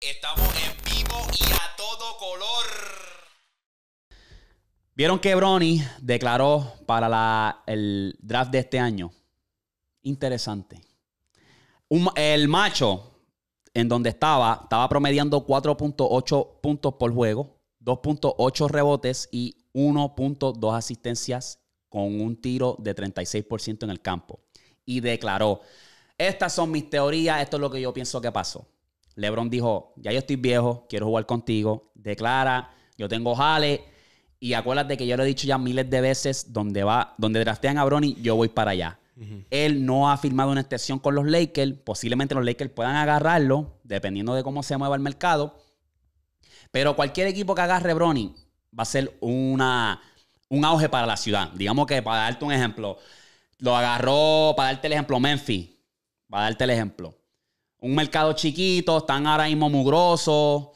Estamos en vivo y a todo color. Vieron que Brony declaró para el draft de este año. Interesante. el macho, en donde estaba, estaba promediando 4.8 puntos por juego, 2.8 rebotes y 1.2 asistencias con un tiro de 36% en el campo. Y declaró, estas son mis teorías, esto es lo que yo pienso que pasó. LeBron dijo, ya yo estoy viejo, quiero jugar contigo, declara, yo tengo jale. Y acuérdate que yo lo he dicho ya miles de veces, donde va, donde draftean a Bronny, yo voy para allá. Él no ha firmado una extensión con los Lakers, posiblemente los Lakers puedan agarrarlo, dependiendo de cómo se mueva el mercado. Pero cualquier equipo que agarre Bronny va a ser una, un auge para la ciudad. Digamos que para darte un ejemplo, lo agarró, para darte el ejemplo, Memphis, para darte el ejemplo un mercado chiquito, están ahora mismo mugrosos.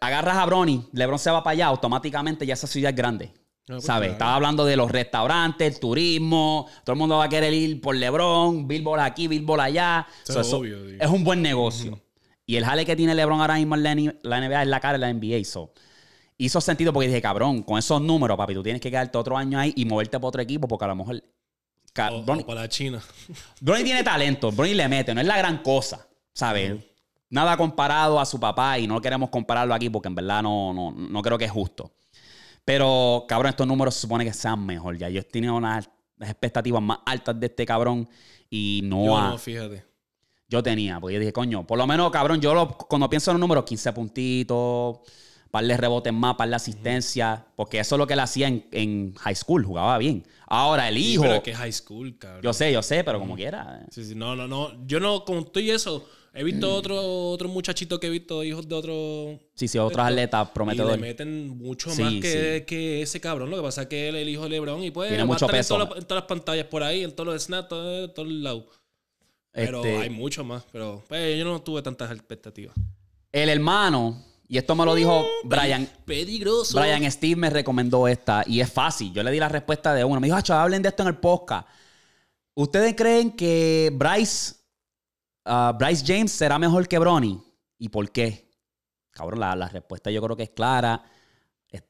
Agarras a Brony, Lebron se va para allá, automáticamente ya esa ciudad es grande. Ah, pues ¿Sabes? Estaba hablando de los restaurantes, el turismo, todo el mundo va a querer ir por Lebron, Billboard aquí, Billboard allá. Eso es, obvio, es un buen negocio. Y el jale que tiene Lebron ahora mismo en la NBA es la cara de la NBA. Hizo sentido porque dije, cabrón, con esos números, papi, tú tienes que quedarte otro año ahí y moverte para otro equipo porque a lo mejor... para la China. Bronny tiene talento, Bronny le mete, no es la gran cosa. ¿sabes? Nada comparado a su papá y no queremos compararlo aquí porque en verdad no, no, creo que es justo. Pero, cabrón, estos números se supone que sean mejor. Ya yo tenía unas expectativas más altas de este cabrón y no. Yo no, fíjate. Yo tenía, porque yo dije, coño, por lo menos, cabrón, yo lo, cuando pienso en los números, 15 puntitos, par de rebotes más, par la asistencia, porque eso es lo que él hacía en, high school, jugaba bien. Ahora el hijo. es high school, cabrón. Yo sé, yo sé, pero como quiera. Eh. Sí, sí, no, no, no. Yo no y eso He visto mm. otro, otro muchachito que he visto, hijos de otro. Sí, sí, otros atletas prometedores. Y le meten mucho más que, ese cabrón. Lo que pasa es que él es el hijo de LeBron y puede... Tiene mucho peso. En todas, las pantallas por ahí, en todos los snaps, todo, en todos lados. Pero este hay mucho más. Pero pues, yo no tuve tantas expectativas. El hermano. Y esto me lo dijo oh, Brian. Peligroso. Brian Steve me recomendó esta y es fácil. Yo le di la respuesta de uno. Me dijo, hablen de esto en el podcast. ¿Ustedes creen que Bryce Ah, Bryce James será mejor que Bronny. ¿Y por qué? Cabrón, la, respuesta yo creo que es clara.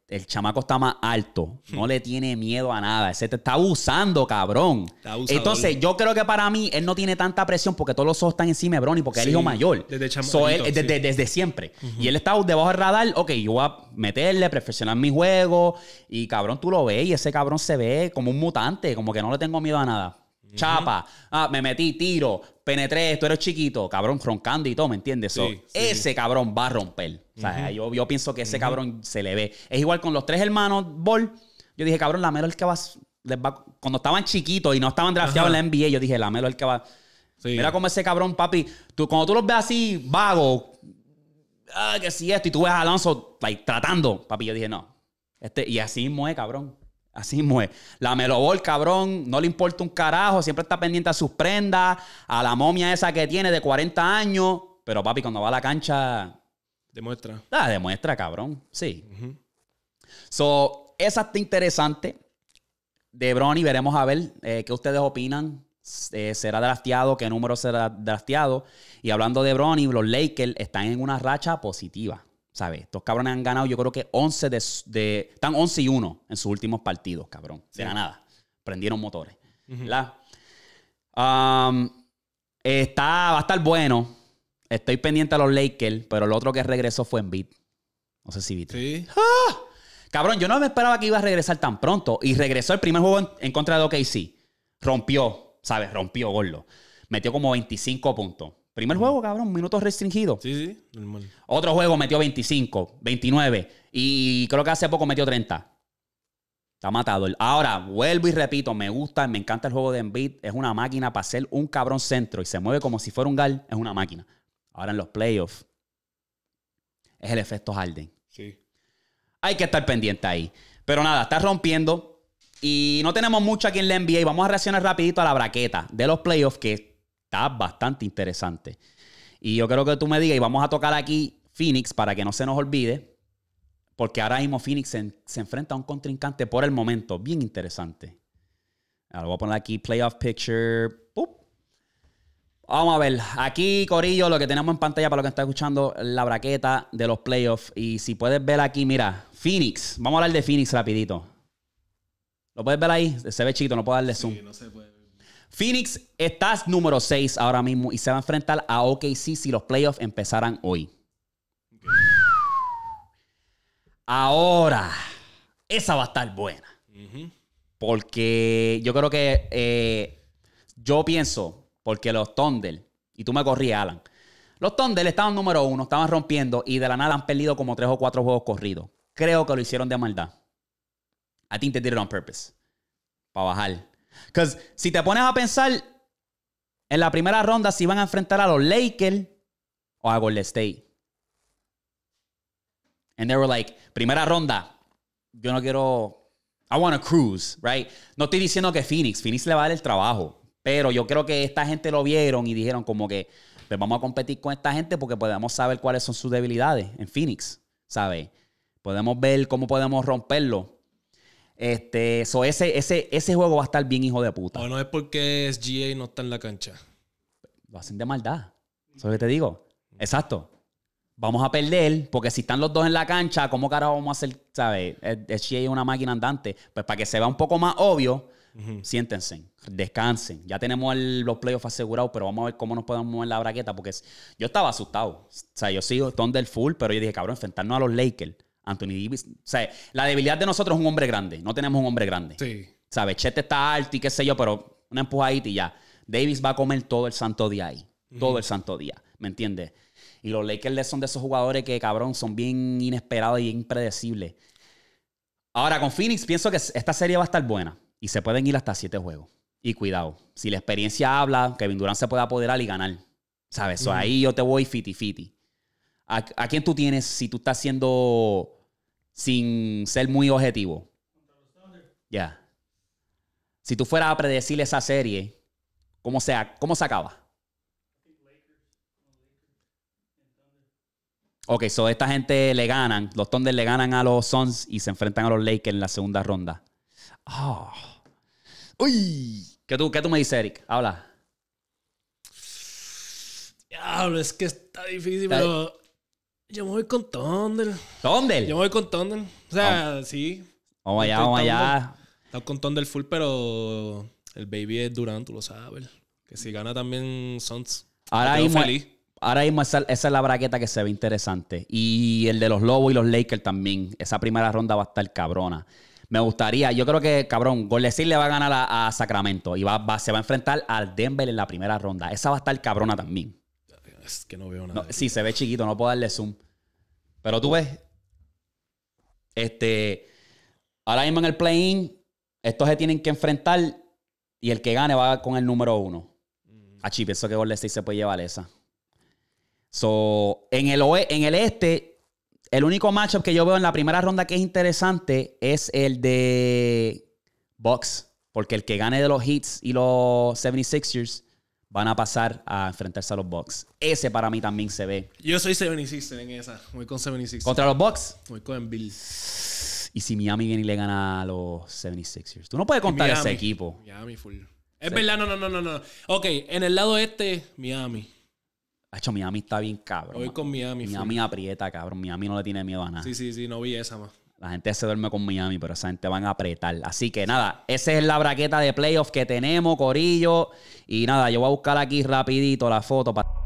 El, chamaco está más alto. No le tiene miedo a nada. Se te está abusando, cabrón. Entonces, yo creo que para mí él no tiene tanta presión porque todos los ojos están encima de Bronny porque él es hijo mayor. Desde, siempre. Y él está debajo del radar. Ok, yo voy a meterle, perfeccionar mi juego. Y cabrón, tú lo ves y ese cabrón se ve como un mutante. Como que no le tengo miedo a nada chapa, ah, me metí, tiro, penetré, tú eres chiquito, cabrón, roncando y todo, ¿me entiendes? Ese cabrón va a romper. O sea, yo, yo, pienso que ese cabrón se le ve. Es igual con los tres hermanos Bol. Yo dije, cabrón, melo es el que va, va... Cuando estaban chiquitos y no estaban drafteados en la NBA, yo dije, melo es el que va... Mira cómo ese cabrón, papi, tú, cuando tú los ves así, vago, ah, que si esto, y tú ves a Alonso tratando, papi, yo dije, no. Este, y así mismo es, cabrón. Así mueve. La Melobol, cabrón, no le importa un carajo, siempre está pendiente a sus prendas, a la momia esa que tiene de 40 años. Pero papi, cuando va a la cancha. Demuestra. La ah, demuestra, cabrón. Sí. So, esa está interesante. De Brony, veremos a ver eh, qué ustedes opinan. Eh, será drafteado, qué número será drafteado. Y hablando de Bronny, los Lakers están en una racha positiva. ¿sabes? Estos cabrones han ganado, yo creo que 11 de, Están 11 y 1 en sus últimos partidos, cabrón. De nada. Prendieron motores. está, va a estar bueno. Estoy pendiente a los Lakers, pero el otro que regresó fue en beat. No sé si viste. Sí. ¡Ah! Cabrón, yo no me esperaba que iba a regresar tan pronto. Y regresó el primer juego en, contra de OKC. Rompió, ¿sabes? Rompió, gordo. Metió como 25 puntos. Primer juego, cabrón, minutos restringidos. Sí, sí, Otro juego metió 25, 29 y creo que hace poco metió 30. Está matado. Ahora, vuelvo y repito, me gusta, me encanta el juego de Embiid. Es una máquina para ser un cabrón centro y se mueve como si fuera un gal. Es una máquina. Ahora en los playoffs es el efecto Harden. Sí. Hay que estar pendiente ahí. Pero nada, está rompiendo y no tenemos mucho aquí en la NBA. Vamos a reaccionar rapidito a la braqueta de los playoffs que está bastante interesante. Y yo creo que tú me digas, y vamos a tocar aquí Phoenix para que no se nos olvide, porque ahora mismo Phoenix se, enfrenta a un contrincante por el momento, bien interesante. Ahora voy a poner aquí Playoff Picture. Vamos a ver, aquí Corillo, lo que tenemos en pantalla para los que está escuchando, la braqueta de los playoffs. Y si puedes ver aquí, mira, Phoenix. Vamos a hablar de Phoenix rapidito. ¿Lo puedes ver ahí? Se ve chiquito, no puedo darle sí, zoom. No se puede Phoenix estás número 6 ahora mismo y se va a enfrentar a OKC si los playoffs empezaran hoy. Ahora, esa va a estar buena. Porque yo creo que eh, yo pienso, porque los Thunder, y tú me corrías, Alan, los Thunder estaban número uno, estaban rompiendo y de la nada han perdido como tres o cuatro juegos corridos. Creo que lo hicieron de maldad. A ti te did on purpose. Para bajar. Because si te pones a pensar, en la primera ronda si van a enfrentar a los Lakers o a Golden State. And they were like, primera ronda, yo no quiero. I want to cruise, right? No estoy diciendo que Phoenix, Phoenix le va a dar el trabajo. Pero yo creo que esta gente lo vieron y dijeron como que pues vamos a competir con esta gente porque podemos saber cuáles son sus debilidades en Phoenix, ¿sabes? Podemos ver cómo podemos romperlo. Este, so ese, ese, ese juego va a estar bien hijo de puta. O no es porque SGA no está en la cancha. Lo hacen de maldad. Eso es lo que te digo. Exacto. Vamos a perder, porque si están los dos en la cancha, ¿cómo carajo vamos a hacer? ¿Sabes? SGA es una máquina andante. Pues para que se vea un poco más obvio, Siéntense, descansen. Ya tenemos los playoffs asegurados, pero vamos a ver cómo nos podemos mover la braqueta. Porque yo estaba asustado. O sea, yo sigo del full, pero yo dije, cabrón, enfrentarnos a los Lakers Anthony Davis. O sea, la debilidad de nosotros es un hombre grande. No tenemos un hombre grande. Sí. ¿Sabes? Chete está alto y qué sé yo, pero una empujadita y ya. Davis va a comer todo el santo día ahí. Todo el santo día. ¿Me entiendes? Y los Lakers son de esos jugadores que, cabrón, son bien inesperados y impredecibles. Ahora, con Phoenix, pienso que esta serie va a estar buena. Y se pueden ir hasta siete juegos. Y cuidado, si la experiencia habla, que Durant se pueda apoderar y ganar. ¿Sabes? ahí yo te voy fiti-fiti. ¿A, ¿A, quién tú tienes si tú estás siendo sin ser muy objetivo. Ya. Si tú fueras a predecir esa serie, ¿cómo se, cómo se acaba? Ok, so esta gente le ganan, los Thunder le ganan a los Suns y se enfrentan a los Lakers en la segunda ronda. Ah. Uy, ¿Qué tú, ¿qué tú me dices, Eric? Habla. Diablo, es que está difícil, pero yo me voy con Thunder. ¿Tondel? Yo me voy con Thunder. O sea, oh. sí. Vamos allá, vamos allá. Estamos con Tondel full, pero el baby es Durant, tú lo sabes. Que si gana también Suns. Ahora mismo, ahora mismo esa, es la braqueta que se ve interesante. Y el de los Lobos y los Lakers también. Esa primera ronda va a estar cabrona. Me gustaría, yo creo que, cabrón, Golden le va a ganar a, Sacramento y se va a enfrentar al Denver en la primera ronda. Esa va a estar cabrona también que no veo nada. sí, se ve chiquito, no puedo darle zoom. Pero tú ves, este, ahora mismo en el play-in, estos se tienen que enfrentar y el que gane va con el número uno. Mm. pienso que Golden State se puede llevar esa. So, en el, oe en el este, el único matchup que yo veo en la primera ronda que es interesante es el de Bucks. Porque el que gane de los hits y los 76ers van a pasar a enfrentarse a los Bucks. Ese para mí también se ve. Yo soy 76 en esa. Voy con 76. ¿Contra los Bucks? Voy con Bill. Y si Miami viene y le gana a los 76ers. Tú no puedes contar ese equipo. Miami full. Es verdad, no, no, no, no, no. Ok, en el lado este, Miami. hecho, Miami está bien cabrón. Voy con Miami. Miami aprieta, cabrón. Miami no le tiene miedo a nada. Sí, sí, sí, no vi esa más. La gente se duerme con Miami, pero esa gente van a apretar. Así que nada, esa es la braqueta de playoff que tenemos, Corillo. Y nada, yo voy a buscar aquí rapidito la foto para...